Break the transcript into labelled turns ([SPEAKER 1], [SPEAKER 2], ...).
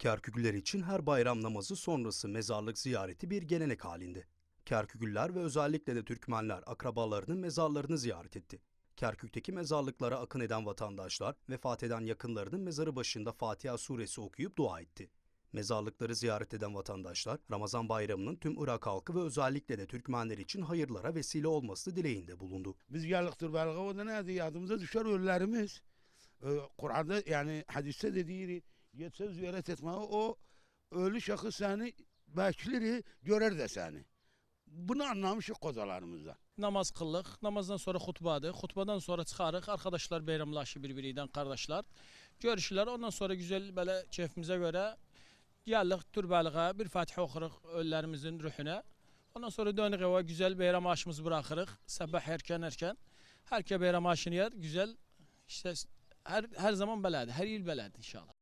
[SPEAKER 1] Kerküküler için her bayram namazı sonrası mezarlık ziyareti bir gelenek halinde. Kerküküller ve özellikle de Türkmenler akrabalarının mezarlarını ziyaret etti. Kerkük'teki mezarlıklara akın eden vatandaşlar vefat eden yakınlarının mezarı başında Fatiha suresi okuyup dua etti. Mezarlıkları ziyaret eden vatandaşlar Ramazan bayramının tüm Irak halkı ve özellikle de Türkmenler için hayırlara vesile olması dileğinde bulundu. Biz geldik
[SPEAKER 2] belga o da neydi düşer ölülerimiz. Ee, Kur'an'da yani hadiste de değil Getsə ziyaret etməyə o ölü şəxs səni bəkləyir, görər də səni. Bunu anlamışız kozalarımızdan.
[SPEAKER 3] Namaz qıllıq, namazdan sonra xutbadır. Xutbadan sonra çıkarık arkadaşlar beyramlaşı bir-biriyle, qardaşlar. Görüşürlər, ondan sonra güzel belə keyfimizə görə gəlirik türbəliğə, bir fatih oxuruq öllerimizin ruhuna. Ondan sonra dönürük evə, güzel beyram aşımızı bırakırıq. sabah erkən erken Herkə bayram aşını yer, güzel. İşte her, her zaman belədir, her yıl belədir inşallah.